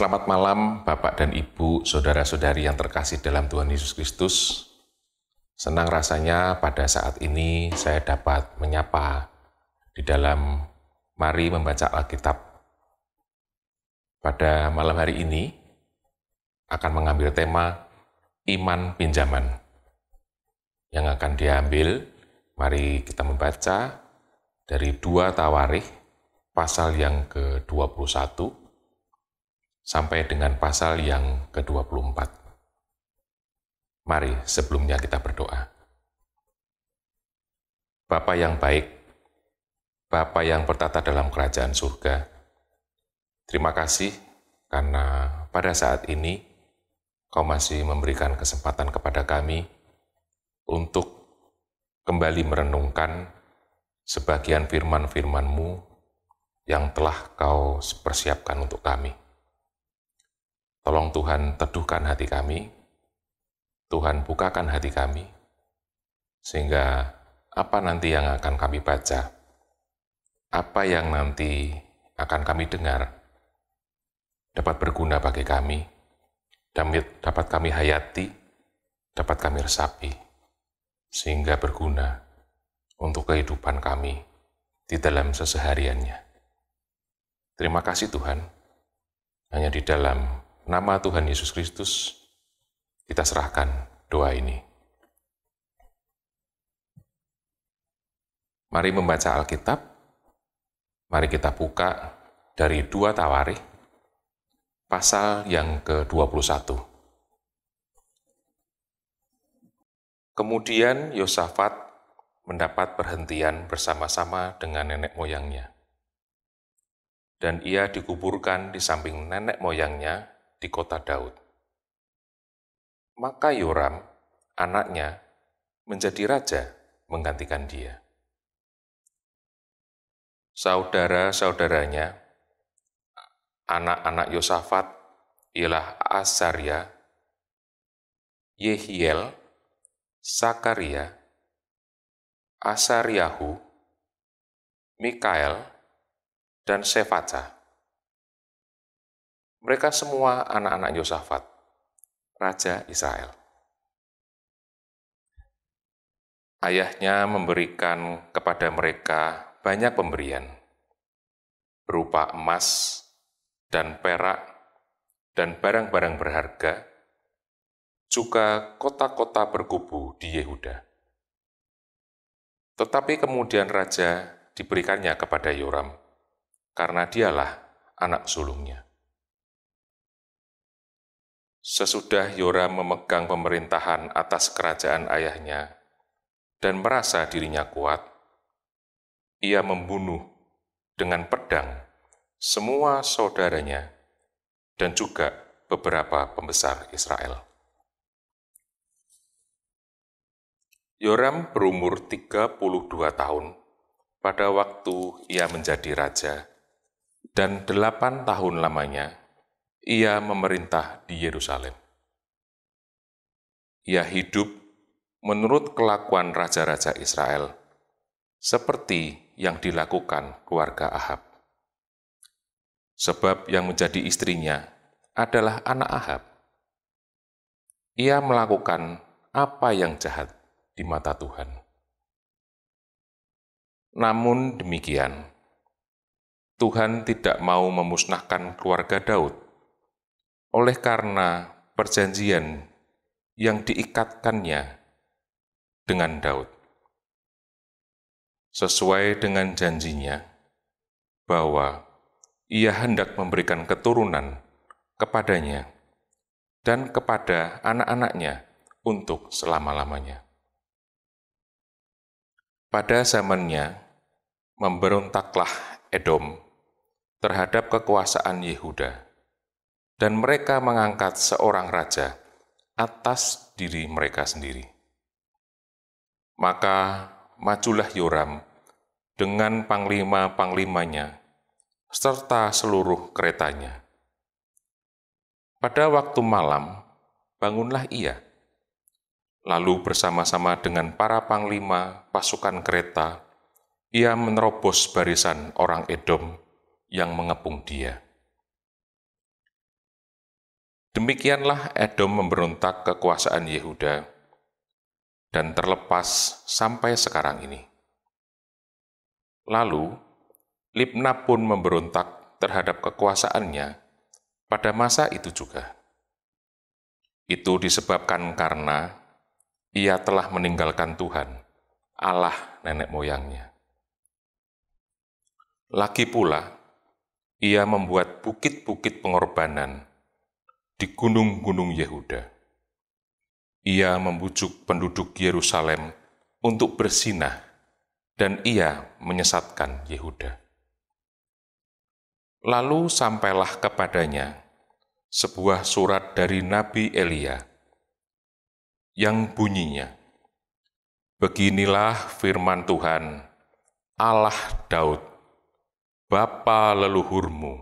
Selamat malam Bapak dan Ibu, saudara-saudari yang terkasih dalam Tuhan Yesus Kristus. Senang rasanya pada saat ini saya dapat menyapa di dalam Mari Membaca Alkitab. Pada malam hari ini akan mengambil tema Iman Pinjaman. Yang akan diambil, mari kita membaca dari dua tawarikh pasal yang ke-21 sampai dengan pasal yang ke-24. Mari sebelumnya kita berdoa. Bapa yang baik, Bapa yang bertata dalam kerajaan surga, terima kasih karena pada saat ini Kau masih memberikan kesempatan kepada kami untuk kembali merenungkan sebagian firman firmanmu yang telah Kau persiapkan untuk kami. Tolong Tuhan teduhkan hati kami, Tuhan bukakan hati kami, sehingga apa nanti yang akan kami baca, apa yang nanti akan kami dengar, dapat berguna bagi kami, dapat kami hayati, dapat kami resapi, sehingga berguna untuk kehidupan kami di dalam sesehariannya. Terima kasih Tuhan, hanya di dalam nama Tuhan Yesus Kristus, kita serahkan doa ini. Mari membaca Alkitab. Mari kita buka dari dua tawarih, pasal yang ke-21. Kemudian Yosafat mendapat perhentian bersama-sama dengan nenek moyangnya. Dan ia dikuburkan di samping nenek moyangnya di kota Daud. Maka Yoram, anaknya, menjadi raja menggantikan dia. Saudara-saudaranya, anak-anak Yosafat ialah Asaria, Yehiel, Sakaria, Asariahu, Mikael, dan Sefaca. Mereka semua anak-anak Yosafat, Raja Israel. Ayahnya memberikan kepada mereka banyak pemberian, berupa emas dan perak dan barang-barang berharga, juga kota-kota berkubu di Yehuda. Tetapi kemudian raja diberikannya kepada Yoram, karena dialah anak sulungnya. Sesudah Yoram memegang pemerintahan atas kerajaan ayahnya dan merasa dirinya kuat, ia membunuh dengan pedang semua saudaranya dan juga beberapa pembesar Israel. Yoram berumur 32 tahun pada waktu ia menjadi raja, dan delapan tahun lamanya ia memerintah di Yerusalem. Ia hidup menurut kelakuan raja-raja Israel, seperti yang dilakukan keluarga Ahab. Sebab yang menjadi istrinya adalah anak Ahab. Ia melakukan apa yang jahat di mata Tuhan. Namun demikian, Tuhan tidak mau memusnahkan keluarga Daud oleh karena perjanjian yang diikatkannya dengan Daud. Sesuai dengan janjinya bahwa ia hendak memberikan keturunan kepadanya dan kepada anak-anaknya untuk selama-lamanya. Pada zamannya, memberontaklah Edom terhadap kekuasaan Yehuda dan mereka mengangkat seorang raja atas diri mereka sendiri. Maka majulah Yoram dengan panglima-panglimanya serta seluruh keretanya. Pada waktu malam, bangunlah ia, lalu bersama-sama dengan para panglima pasukan kereta, ia menerobos barisan orang Edom yang mengepung dia. Demikianlah Edom memberontak kekuasaan Yehuda dan terlepas sampai sekarang ini. Lalu, Libna pun memberontak terhadap kekuasaannya pada masa itu juga. Itu disebabkan karena ia telah meninggalkan Tuhan, Allah nenek moyangnya. Lagi pula, ia membuat bukit-bukit pengorbanan di gunung-gunung Yehuda. Ia membujuk penduduk Yerusalem untuk bersinah dan ia menyesatkan Yehuda. Lalu sampailah kepadanya sebuah surat dari Nabi Elia yang bunyinya, Beginilah firman Tuhan, Allah Daud, Bapa leluhurmu,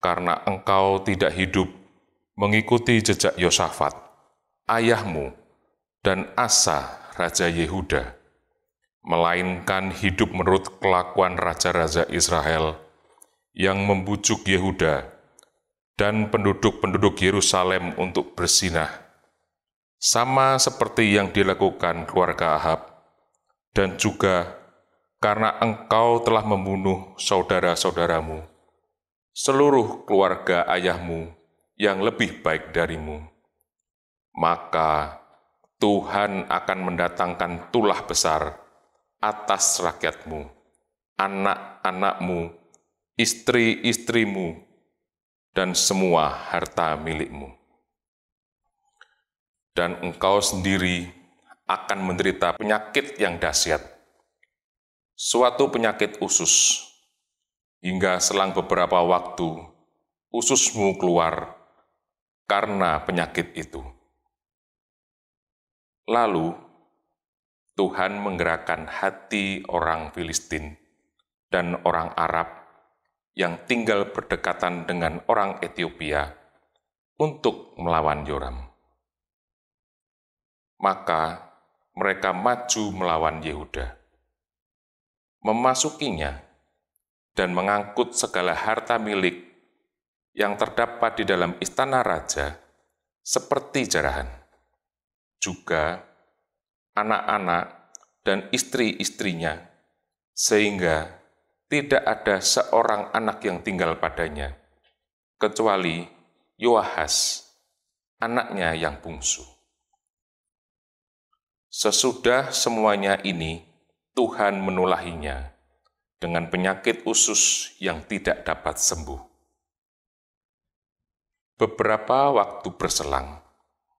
karena engkau tidak hidup mengikuti jejak Yosafat, ayahmu, dan Asa, Raja Yehuda, melainkan hidup menurut kelakuan Raja-Raja Israel yang membujuk Yehuda dan penduduk-penduduk Yerusalem untuk bersinah, sama seperti yang dilakukan keluarga Ahab, dan juga karena engkau telah membunuh saudara-saudaramu, seluruh keluarga ayahmu, yang lebih baik darimu, maka Tuhan akan mendatangkan tulah besar atas rakyatmu, anak-anakmu, istri-istrimu, dan semua harta milikmu. Dan engkau sendiri akan menderita penyakit yang dahsyat, suatu penyakit usus, hingga selang beberapa waktu ususmu keluar karena penyakit itu. Lalu Tuhan menggerakkan hati orang Filistin dan orang Arab yang tinggal berdekatan dengan orang Ethiopia untuk melawan Yoram. Maka mereka maju melawan Yehuda, memasukinya, dan mengangkut segala harta milik yang terdapat di dalam istana raja seperti jarahan. Juga anak-anak dan istri-istrinya, sehingga tidak ada seorang anak yang tinggal padanya, kecuali Yoahas, anaknya yang bungsu. Sesudah semuanya ini, Tuhan menulahinya dengan penyakit usus yang tidak dapat sembuh. Beberapa waktu berselang,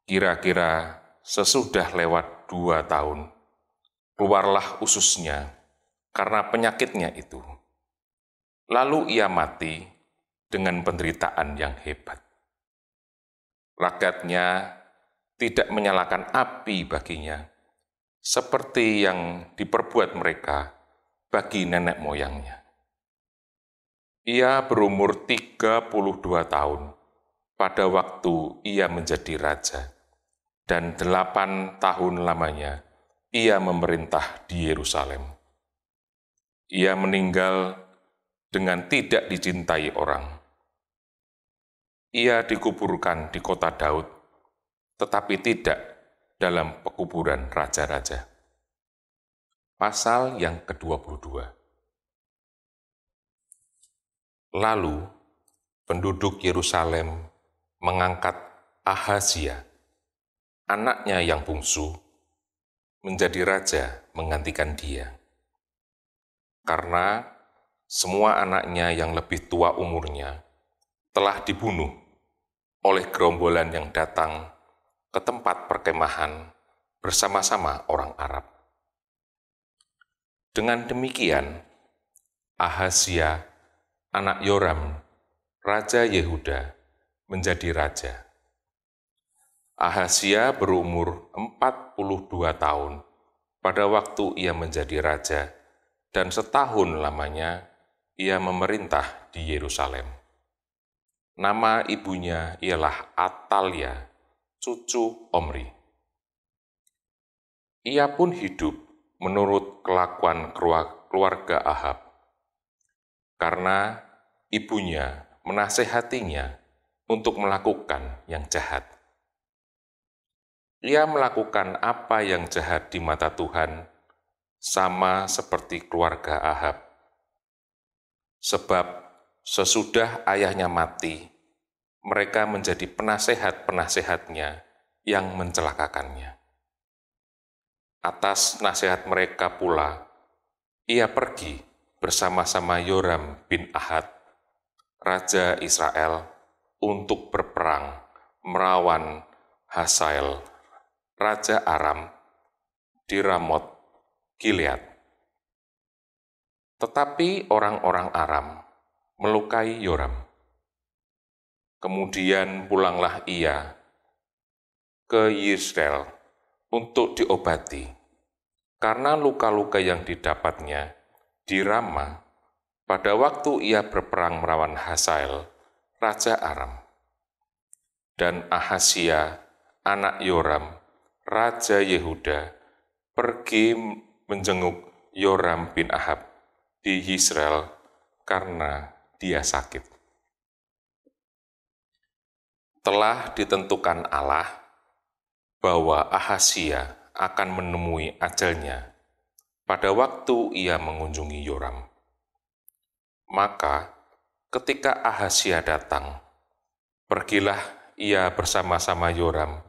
kira-kira sesudah lewat dua tahun, keluarlah ususnya karena penyakitnya itu. Lalu ia mati dengan penderitaan yang hebat. Rakyatnya tidak menyalakan api baginya, seperti yang diperbuat mereka bagi nenek moyangnya. Ia berumur 32 tahun pada waktu ia menjadi raja, dan delapan tahun lamanya ia memerintah di Yerusalem. Ia meninggal dengan tidak dicintai orang. Ia dikuburkan di kota Daud, tetapi tidak dalam pekuburan raja-raja. Pasal yang ke-22 Lalu, penduduk Yerusalem mengangkat Ahazia, anaknya yang bungsu, menjadi raja menggantikan dia. Karena semua anaknya yang lebih tua umurnya telah dibunuh oleh gerombolan yang datang ke tempat perkemahan bersama-sama orang Arab. Dengan demikian, Ahazia, anak Yoram, Raja Yehuda, menjadi raja. Ahasia berumur 42 tahun pada waktu ia menjadi raja, dan setahun lamanya ia memerintah di Yerusalem. Nama ibunya ialah Atalia, cucu Omri. Ia pun hidup menurut kelakuan keluarga Ahab, karena ibunya menasehatinya untuk melakukan yang jahat. Ia melakukan apa yang jahat di mata Tuhan, sama seperti keluarga Ahab. Sebab sesudah ayahnya mati, mereka menjadi penasehat-penasehatnya yang mencelakakannya. Atas nasihat mereka pula, ia pergi bersama-sama Yoram bin Ahad, Raja Israel, untuk berperang merawan Hasael, Raja Aram, di Ramot, Gilead. Tetapi orang-orang Aram melukai Yoram. Kemudian pulanglah ia ke Yisrael untuk diobati, karena luka-luka yang didapatnya di Rama pada waktu ia berperang merawan Hasael, Raja Aram, dan Ahasia, anak Yoram, Raja Yehuda, pergi menjenguk Yoram bin Ahab di Israel karena dia sakit. Telah ditentukan Allah bahwa Ahasia akan menemui ajalnya pada waktu ia mengunjungi Yoram. Maka ketika Ahasia datang. Pergilah ia bersama-sama Yoram,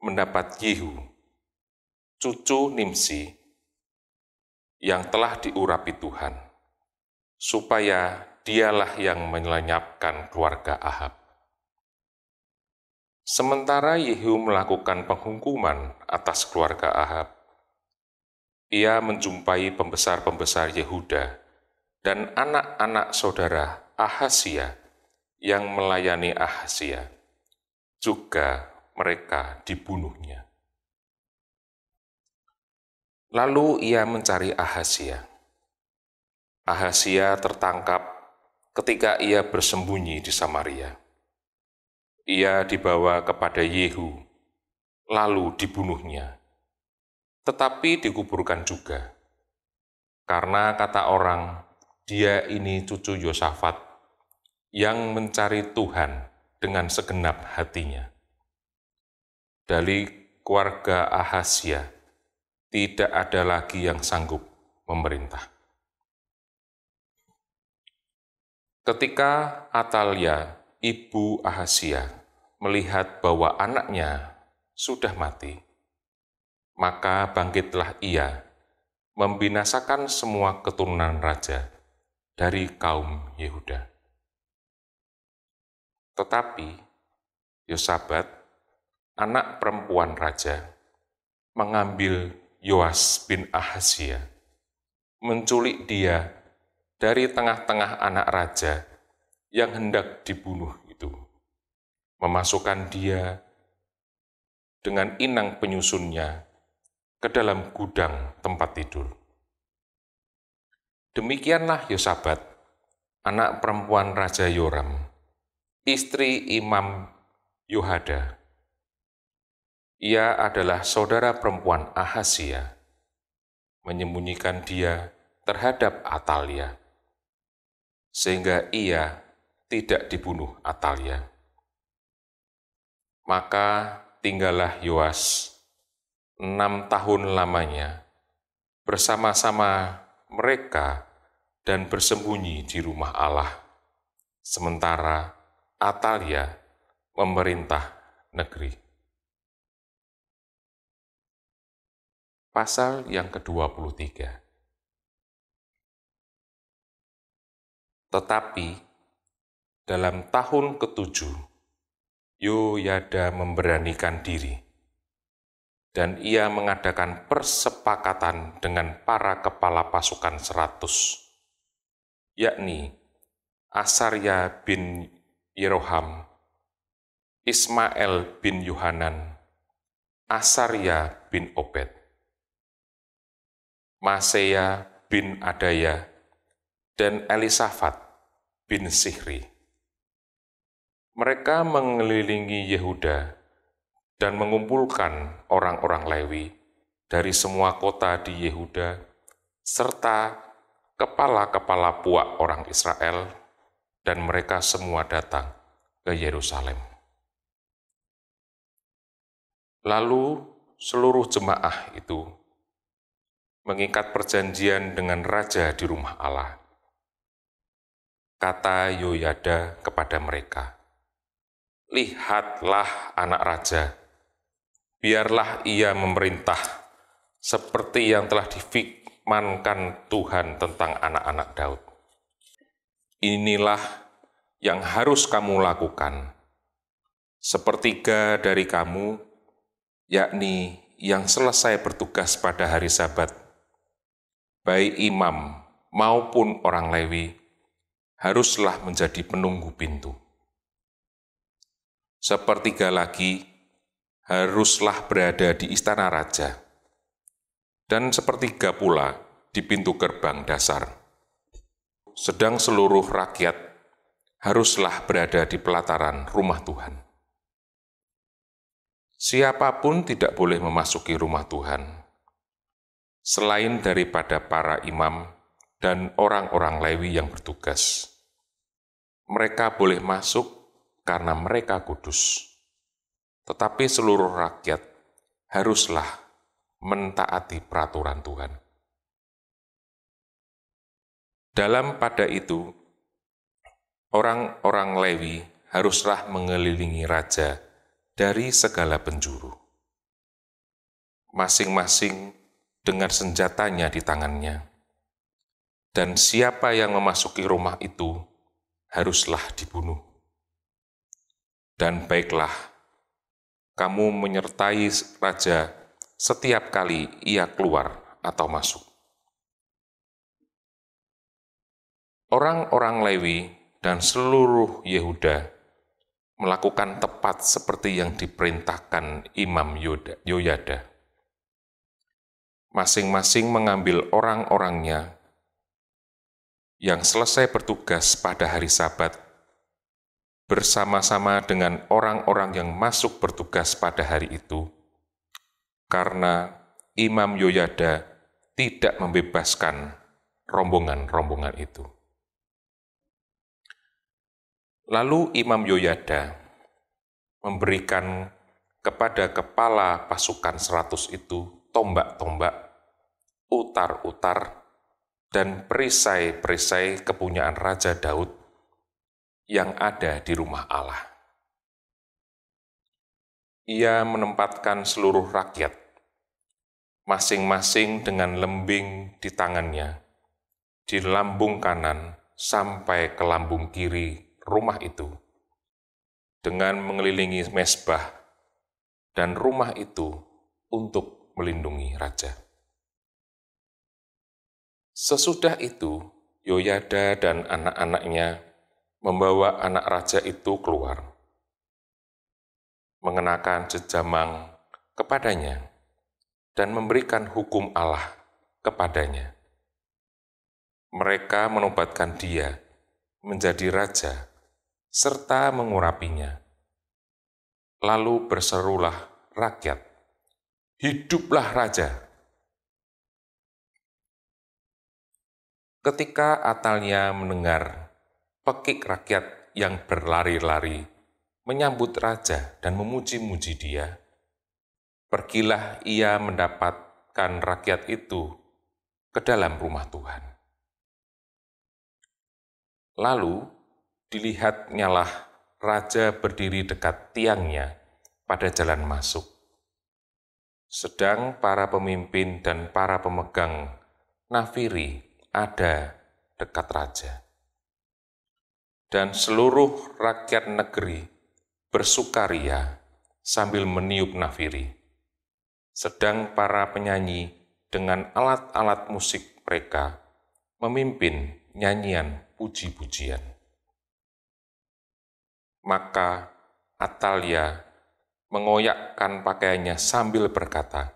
mendapat Yehu, cucu Nimsi, yang telah diurapi Tuhan, supaya dialah yang melenyapkan keluarga Ahab. Sementara Yehu melakukan penghukuman atas keluarga Ahab, ia menjumpai pembesar-pembesar Yehuda dan anak-anak saudara Ahasia yang melayani Ahasia juga mereka dibunuhnya. Lalu ia mencari Ahasia. Ahasia tertangkap ketika ia bersembunyi di Samaria. Ia dibawa kepada Yehu, lalu dibunuhnya. Tetapi dikuburkan juga. Karena kata orang, dia ini cucu Yosafat yang mencari Tuhan dengan segenap hatinya. Dari keluarga Ahasia, tidak ada lagi yang sanggup memerintah. Ketika Atalia, ibu Ahasia, melihat bahwa anaknya sudah mati, maka bangkitlah ia, membinasakan semua keturunan raja dari kaum Yehuda. Tetapi Yosabat, anak perempuan raja, mengambil Yoas bin Ahasia, menculik dia dari tengah-tengah anak raja yang hendak dibunuh itu, memasukkan dia dengan inang penyusunnya ke dalam gudang tempat tidur Demikianlah Yosabat, ya anak perempuan Raja Yoram, istri Imam Yohada. Ia adalah saudara perempuan Ahasia, menyembunyikan dia terhadap Atalia, sehingga ia tidak dibunuh Atalia. Maka tinggallah Yoas enam tahun lamanya bersama-sama mereka dan bersembunyi di rumah Allah. Sementara Atalia memerintah negeri. Pasal yang ke-23 Tetapi dalam tahun ke ketujuh, Yoyada memberanikan diri dan ia mengadakan persepakatan dengan para kepala pasukan seratus, yakni Asarya bin Yeroham, Ismail bin Yuhanan, Asarya bin Obed, Maseya bin Adaya, dan Elisafat bin Sihri. Mereka mengelilingi Yehuda dan mengumpulkan orang-orang Lewi dari semua kota di Yehuda, serta kepala-kepala puak orang Israel, dan mereka semua datang ke Yerusalem. Lalu seluruh jemaah itu mengikat perjanjian dengan raja di rumah Allah. Kata Yoyada kepada mereka, Lihatlah anak raja, biarlah ia memerintah seperti yang telah difikmankan Tuhan tentang anak-anak Daud. Inilah yang harus kamu lakukan. Sepertiga dari kamu, yakni yang selesai bertugas pada hari Sabat, baik imam maupun orang Lewi, haruslah menjadi penunggu pintu. Sepertiga lagi, haruslah berada di istana raja, dan sepertiga pula di pintu gerbang dasar. Sedang seluruh rakyat haruslah berada di pelataran rumah Tuhan. Siapapun tidak boleh memasuki rumah Tuhan, selain daripada para imam dan orang-orang Lewi yang bertugas. Mereka boleh masuk karena mereka kudus tetapi seluruh rakyat haruslah mentaati peraturan Tuhan. Dalam pada itu, orang-orang Lewi haruslah mengelilingi raja dari segala penjuru. Masing-masing dengan senjatanya di tangannya. Dan siapa yang memasuki rumah itu haruslah dibunuh. Dan baiklah kamu menyertai raja setiap kali ia keluar atau masuk. Orang-orang Lewi dan seluruh Yehuda melakukan tepat seperti yang diperintahkan Imam Yoyada. Masing-masing mengambil orang-orangnya yang selesai bertugas pada hari Sabat bersama-sama dengan orang-orang yang masuk bertugas pada hari itu, karena Imam Yoyada tidak membebaskan rombongan-rombongan itu. Lalu Imam Yoyada memberikan kepada kepala pasukan seratus itu tombak-tombak, utar-utar, dan perisai-perisai kepunyaan Raja Daud yang ada di rumah Allah. Ia menempatkan seluruh rakyat, masing-masing dengan lembing di tangannya, di lambung kanan sampai ke lambung kiri rumah itu, dengan mengelilingi mesbah dan rumah itu untuk melindungi raja. Sesudah itu, Yoyada dan anak-anaknya membawa anak raja itu keluar, mengenakan jejamang kepadanya, dan memberikan hukum Allah kepadanya. Mereka menobatkan dia menjadi raja, serta mengurapinya. Lalu berserulah rakyat, hiduplah raja! Ketika Atalia mendengar pekik rakyat yang berlari-lari, menyambut raja dan memuji-muji dia. Pergilah ia mendapatkan rakyat itu ke dalam rumah Tuhan. Lalu dilihatnyalah raja berdiri dekat tiangnya pada jalan masuk. Sedang para pemimpin dan para pemegang nafiri ada dekat raja dan seluruh rakyat negeri bersukaria sambil meniup nafiri. Sedang para penyanyi dengan alat-alat musik mereka memimpin nyanyian puji-pujian. Maka Atalia mengoyakkan pakaiannya sambil berkata,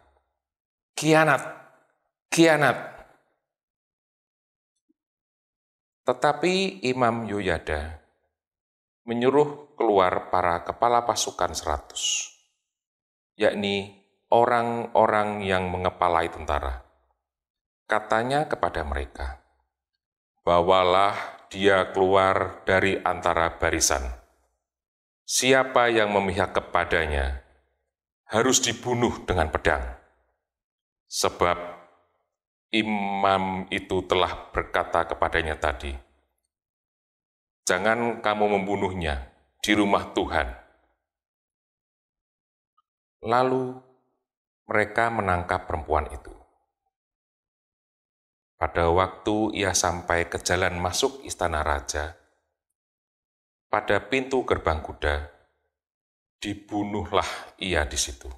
Kianat! Kianat! Tetapi Imam Yuyada menyuruh keluar para kepala pasukan seratus, yakni orang-orang yang mengepalai tentara. Katanya kepada mereka, Bawalah dia keluar dari antara barisan. Siapa yang memihak kepadanya harus dibunuh dengan pedang. Sebab imam itu telah berkata kepadanya tadi, "Jangan kamu membunuhnya di rumah Tuhan." Lalu mereka menangkap perempuan itu. Pada waktu ia sampai ke jalan masuk istana raja, pada pintu gerbang kuda, dibunuhlah ia di situ.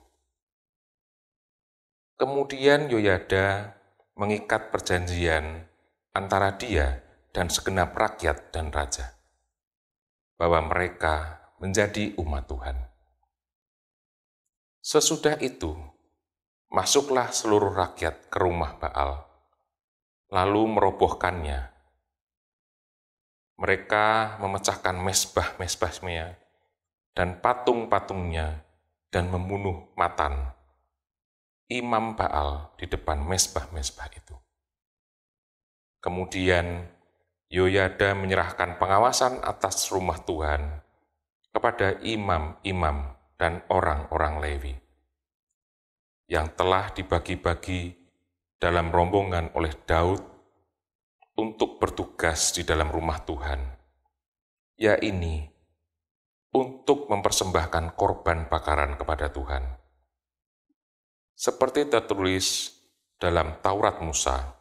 Kemudian Yoyada mengikat perjanjian antara dia dan segenap rakyat dan raja, bahwa mereka menjadi umat Tuhan. Sesudah itu, masuklah seluruh rakyat ke rumah Baal, lalu merobohkannya. Mereka memecahkan mesbah-mesbahnya dan patung-patungnya dan membunuh Matan, imam Baal di depan mesbah-mesbah itu. Kemudian Yoyada menyerahkan pengawasan atas rumah Tuhan kepada imam-imam dan orang-orang Lewi yang telah dibagi-bagi dalam rombongan oleh Daud untuk bertugas di dalam rumah Tuhan, yaitu untuk mempersembahkan korban bakaran kepada Tuhan seperti tertulis dalam Taurat Musa.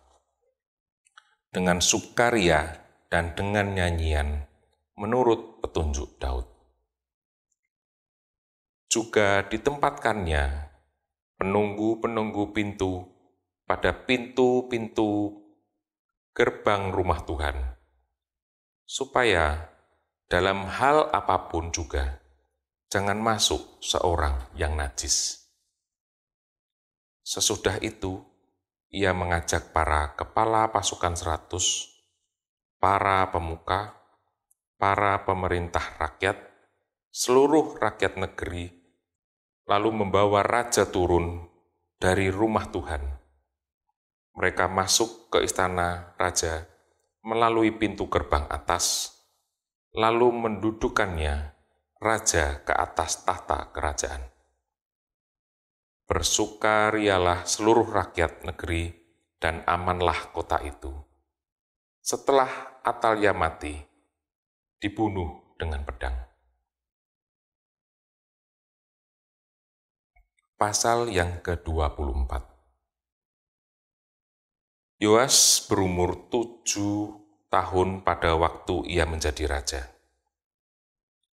Dengan sukaria dan dengan nyanyian menurut petunjuk Daud. Juga ditempatkannya penunggu-penunggu pintu pada pintu-pintu gerbang rumah Tuhan, supaya dalam hal apapun juga jangan masuk seorang yang najis. Sesudah itu, ia mengajak para kepala pasukan seratus, para pemuka, para pemerintah rakyat, seluruh rakyat negeri, lalu membawa raja turun dari rumah Tuhan. Mereka masuk ke istana raja melalui pintu gerbang atas, lalu mendudukannya raja ke atas tahta kerajaan bersukarialah seluruh rakyat negeri, dan amanlah kota itu. Setelah Atalia mati, dibunuh dengan pedang. Pasal yang ke-24 Yoas berumur tujuh tahun pada waktu ia menjadi raja.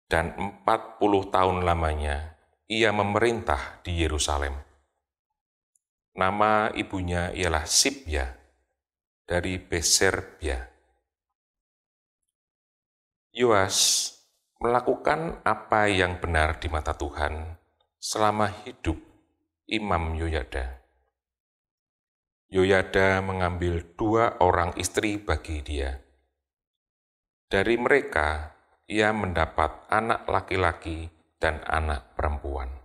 Dan empat puluh tahun lamanya ia memerintah di Yerusalem Nama ibunya ialah Sibya dari Beserbia. Yoas melakukan apa yang benar di mata Tuhan selama hidup Imam Yoyada. Yoyada mengambil dua orang istri bagi dia. Dari mereka, ia mendapat anak laki-laki dan anak perempuan.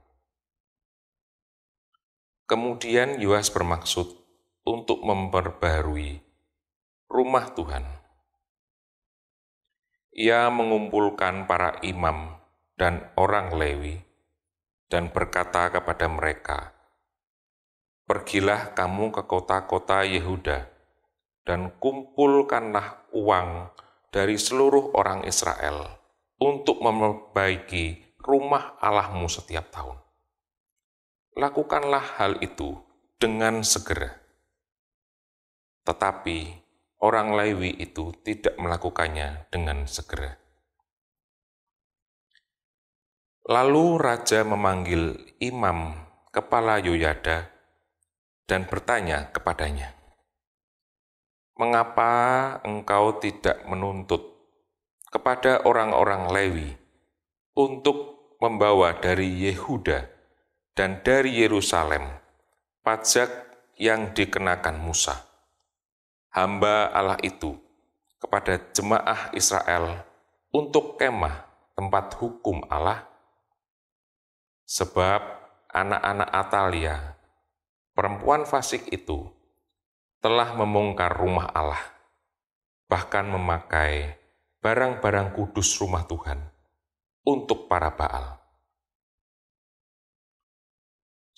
Kemudian Yuas bermaksud untuk memperbarui rumah Tuhan. Ia mengumpulkan para imam dan orang Lewi dan berkata kepada mereka, Pergilah kamu ke kota-kota Yehuda dan kumpulkanlah uang dari seluruh orang Israel untuk memperbaiki rumah Allahmu setiap tahun lakukanlah hal itu dengan segera. Tetapi orang Lewi itu tidak melakukannya dengan segera. Lalu raja memanggil imam kepala Yoyada dan bertanya kepadanya, "Mengapa engkau tidak menuntut kepada orang-orang Lewi untuk membawa dari Yehuda dan dari Yerusalem pajak yang dikenakan Musa. Hamba Allah itu kepada jemaah Israel untuk kemah tempat hukum Allah, sebab anak-anak Atalia, perempuan fasik itu, telah memungkar rumah Allah, bahkan memakai barang-barang kudus rumah Tuhan untuk para Baal.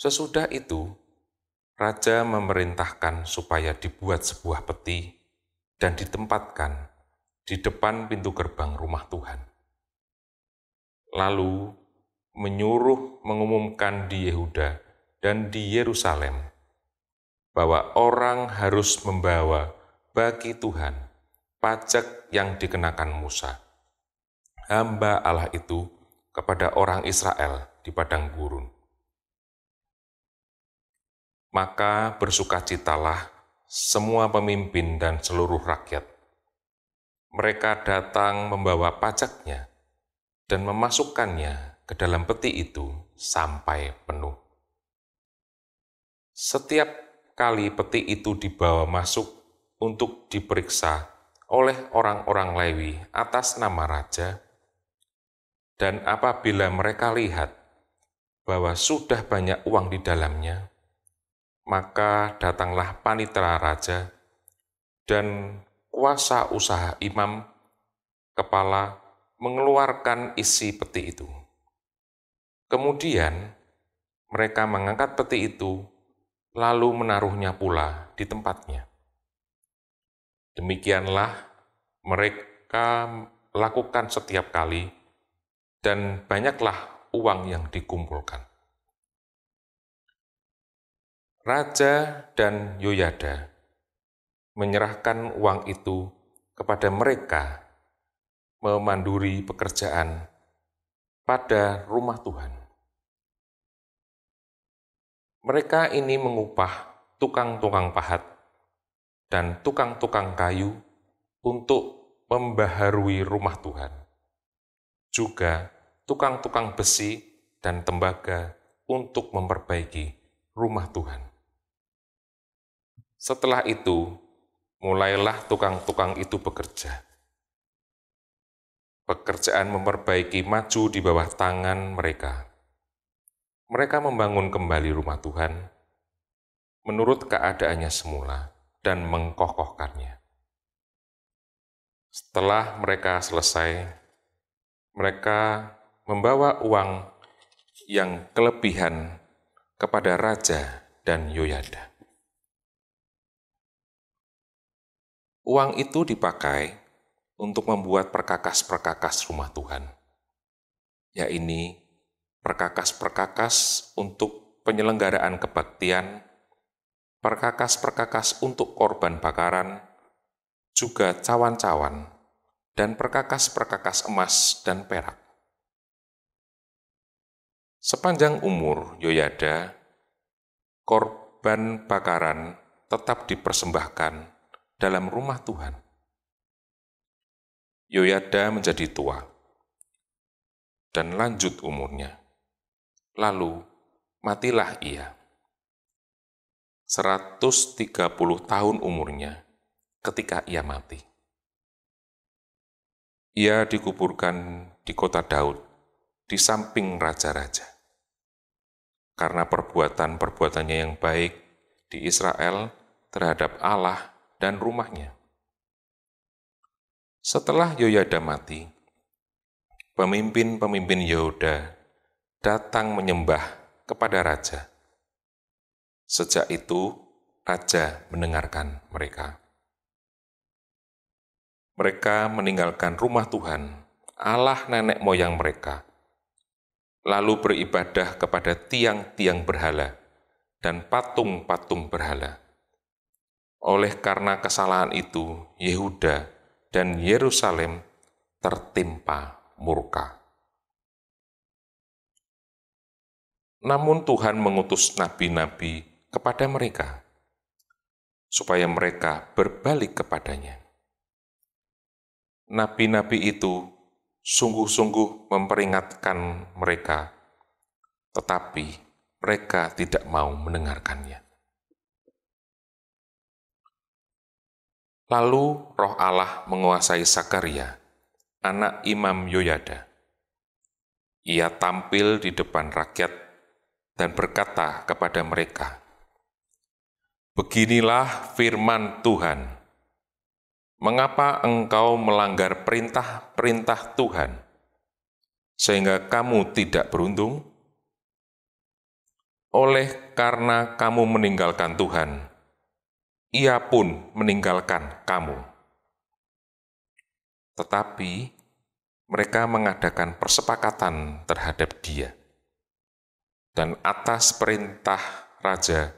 Sesudah itu, Raja memerintahkan supaya dibuat sebuah peti dan ditempatkan di depan pintu gerbang rumah Tuhan. Lalu menyuruh mengumumkan di Yehuda dan di Yerusalem bahwa orang harus membawa bagi Tuhan pajak yang dikenakan Musa, hamba Allah itu kepada orang Israel di padang gurun maka bersukacitalah semua pemimpin dan seluruh rakyat. Mereka datang membawa pajaknya dan memasukkannya ke dalam peti itu sampai penuh. Setiap kali peti itu dibawa masuk untuk diperiksa oleh orang-orang Lewi atas nama raja, dan apabila mereka lihat bahwa sudah banyak uang di dalamnya, maka datanglah panitera raja dan kuasa usaha imam, kepala, mengeluarkan isi peti itu. Kemudian mereka mengangkat peti itu, lalu menaruhnya pula di tempatnya. Demikianlah mereka lakukan setiap kali, dan banyaklah uang yang dikumpulkan. Raja dan Yoyada menyerahkan uang itu kepada mereka memanduri pekerjaan pada rumah Tuhan. Mereka ini mengupah tukang-tukang pahat dan tukang-tukang kayu untuk membaharui rumah Tuhan. Juga tukang-tukang besi dan tembaga untuk memperbaiki rumah Tuhan. Setelah itu, mulailah tukang-tukang itu bekerja. Pekerjaan memperbaiki maju di bawah tangan mereka. Mereka membangun kembali rumah Tuhan menurut keadaannya semula dan mengkokohkannya. Setelah mereka selesai, mereka membawa uang yang kelebihan kepada raja dan Yoyada. Uang itu dipakai untuk membuat perkakas-perkakas rumah Tuhan, yaitu perkakas-perkakas untuk penyelenggaraan kebaktian, perkakas-perkakas untuk korban bakaran, juga cawan-cawan, dan perkakas-perkakas emas dan perak. Sepanjang umur Yoyada, korban bakaran tetap dipersembahkan dalam rumah Tuhan. Yoyada menjadi tua dan lanjut umurnya. Lalu matilah ia. 130 tahun umurnya ketika ia mati. Ia dikuburkan di kota Daud, di samping raja-raja. Karena perbuatan-perbuatannya yang baik di Israel terhadap Allah dan rumahnya. Setelah Yoyada mati, pemimpin-pemimpin Yehuda datang menyembah kepada raja. Sejak itu, raja mendengarkan mereka. Mereka meninggalkan rumah Tuhan, Allah nenek moyang mereka, lalu beribadah kepada tiang-tiang berhala dan patung-patung berhala. Oleh karena kesalahan itu, Yehuda dan Yerusalem tertimpa murka. Namun Tuhan mengutus nabi-nabi kepada mereka, supaya mereka berbalik kepadanya. Nabi-nabi itu sungguh-sungguh memperingatkan mereka, tetapi mereka tidak mau mendengarkannya. Lalu roh Allah menguasai Sakaria, anak Imam Yoyada. Ia tampil di depan rakyat dan berkata kepada mereka, Beginilah firman Tuhan, mengapa engkau melanggar perintah-perintah Tuhan, sehingga kamu tidak beruntung? Oleh karena kamu meninggalkan Tuhan, ia pun meninggalkan kamu. Tetapi mereka mengadakan persepakatan terhadap dia. Dan atas perintah raja,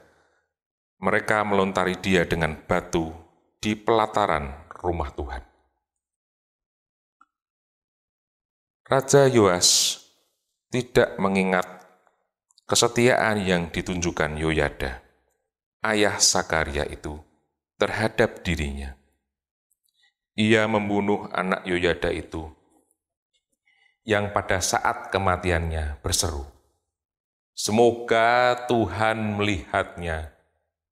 mereka melontari dia dengan batu di pelataran rumah Tuhan. Raja Yoas tidak mengingat kesetiaan yang ditunjukkan Yoyada, ayah Sakaria itu, terhadap dirinya. Ia membunuh anak Yoyada itu, yang pada saat kematiannya berseru, Semoga Tuhan melihatnya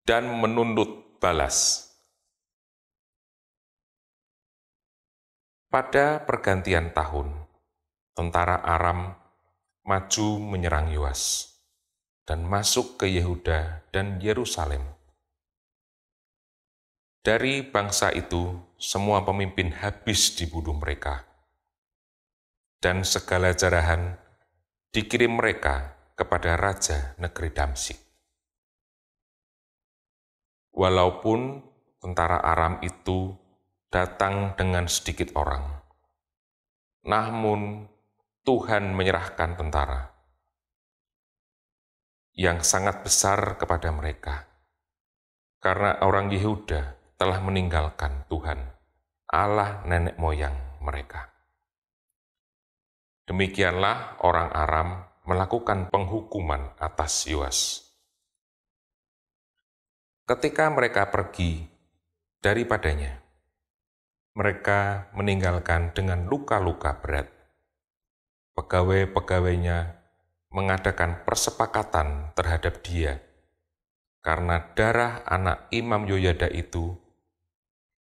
dan menuntut balas. Pada pergantian tahun, tentara Aram maju menyerang Yoas dan masuk ke Yehuda dan Yerusalem dari bangsa itu, semua pemimpin habis dibunuh mereka. Dan segala jarahan dikirim mereka kepada Raja Negeri Damsik. Walaupun tentara Aram itu datang dengan sedikit orang, namun Tuhan menyerahkan tentara yang sangat besar kepada mereka, karena orang Yehuda telah meninggalkan Tuhan, Allah nenek moyang mereka. Demikianlah orang Aram melakukan penghukuman atas Yoas. Ketika mereka pergi daripadanya, mereka meninggalkan dengan luka-luka berat. Pegawai-pegawainya mengadakan persepakatan terhadap dia, karena darah anak Imam Yoyada itu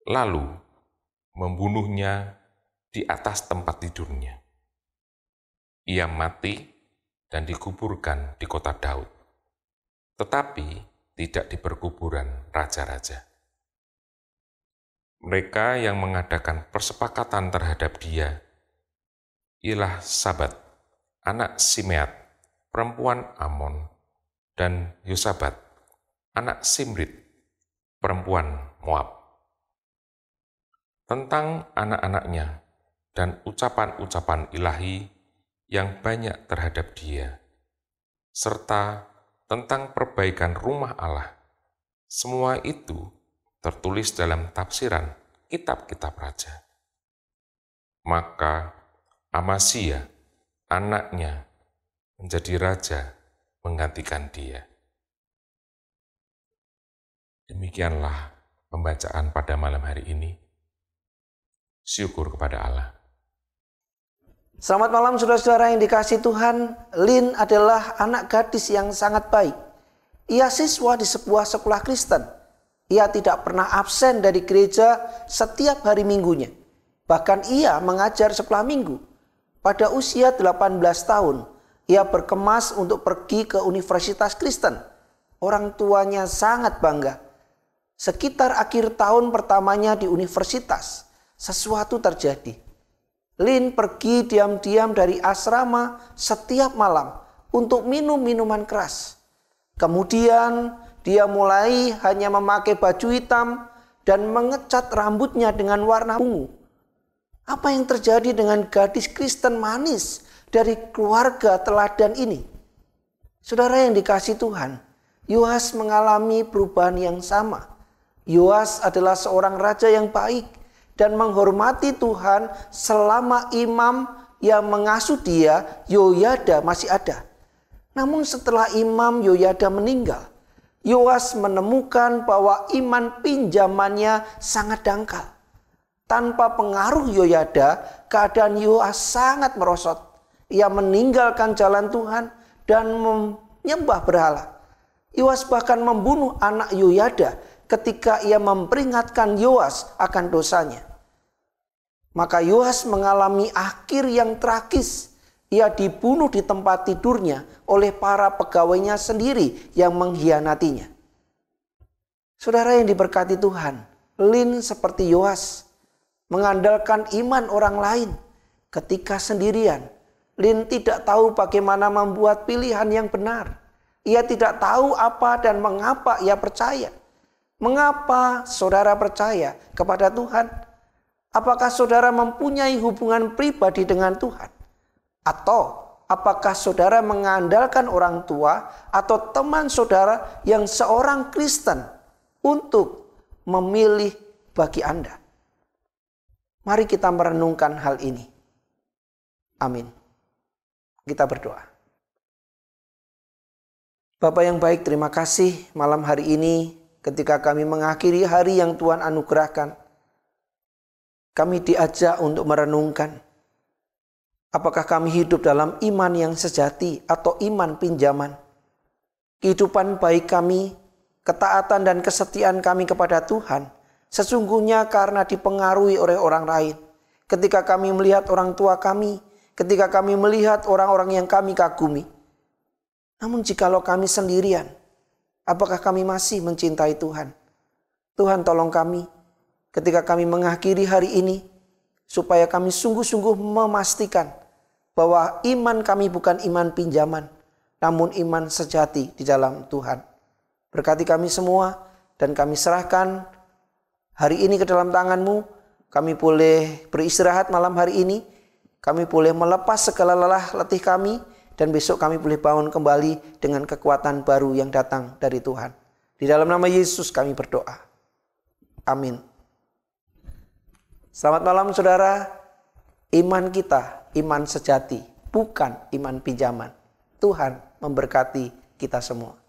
lalu membunuhnya di atas tempat tidurnya. Ia mati dan dikuburkan di kota Daud, tetapi tidak di perkuburan raja-raja. Mereka yang mengadakan persepakatan terhadap dia ialah Sabat, anak Simeat, perempuan Amon, dan Yosabat, anak Simrit, perempuan Moab tentang anak-anaknya dan ucapan-ucapan ilahi yang banyak terhadap dia, serta tentang perbaikan rumah Allah. Semua itu tertulis dalam tafsiran kitab-kitab raja. Maka Amasya anaknya, menjadi raja menggantikan dia. Demikianlah pembacaan pada malam hari ini syukur kepada Allah. Selamat malam saudara-saudara yang dikasih Tuhan. Lin adalah anak gadis yang sangat baik. Ia siswa di sebuah sekolah Kristen. Ia tidak pernah absen dari gereja setiap hari minggunya. Bahkan ia mengajar sekolah minggu. Pada usia 18 tahun, ia berkemas untuk pergi ke Universitas Kristen. Orang tuanya sangat bangga. Sekitar akhir tahun pertamanya di universitas, sesuatu terjadi. Lin pergi diam-diam dari asrama setiap malam untuk minum minuman keras. Kemudian dia mulai hanya memakai baju hitam dan mengecat rambutnya dengan warna ungu. Apa yang terjadi dengan gadis Kristen manis dari keluarga teladan ini? Saudara yang dikasih Tuhan, Yoas mengalami perubahan yang sama. Yoas adalah seorang raja yang baik dan menghormati Tuhan selama imam yang mengasuh dia, Yoyada masih ada. Namun setelah imam Yoyada meninggal, Yoas menemukan bahwa iman pinjamannya sangat dangkal. Tanpa pengaruh Yoyada, keadaan Yoas sangat merosot. Ia meninggalkan jalan Tuhan dan menyembah berhala. Yoas bahkan membunuh anak Yoyada ketika ia memperingatkan Yoas akan dosanya. Maka Yohas mengalami akhir yang tragis. Ia dibunuh di tempat tidurnya oleh para pegawainya sendiri yang mengkhianatinya. Saudara yang diberkati Tuhan, Lin seperti Yohas mengandalkan iman orang lain ketika sendirian. Lin tidak tahu bagaimana membuat pilihan yang benar. Ia tidak tahu apa dan mengapa ia percaya. Mengapa saudara percaya kepada Tuhan? Apakah saudara mempunyai hubungan pribadi dengan Tuhan? Atau apakah saudara mengandalkan orang tua atau teman saudara yang seorang Kristen untuk memilih bagi Anda? Mari kita merenungkan hal ini. Amin. Kita berdoa. Bapak yang baik, terima kasih malam hari ini ketika kami mengakhiri hari yang Tuhan anugerahkan kami diajak untuk merenungkan. Apakah kami hidup dalam iman yang sejati atau iman pinjaman? Kehidupan baik kami, ketaatan dan kesetiaan kami kepada Tuhan, sesungguhnya karena dipengaruhi oleh orang lain. Ketika kami melihat orang tua kami, ketika kami melihat orang-orang yang kami kagumi. Namun jikalau kami sendirian, apakah kami masih mencintai Tuhan? Tuhan tolong kami ketika kami mengakhiri hari ini supaya kami sungguh-sungguh memastikan bahwa iman kami bukan iman pinjaman namun iman sejati di dalam Tuhan. Berkati kami semua dan kami serahkan hari ini ke dalam tanganmu. Kami boleh beristirahat malam hari ini. Kami boleh melepas segala lelah letih kami dan besok kami boleh bangun kembali dengan kekuatan baru yang datang dari Tuhan. Di dalam nama Yesus kami berdoa. Amin. Selamat malam saudara. Iman kita, iman sejati, bukan iman pinjaman. Tuhan memberkati kita semua.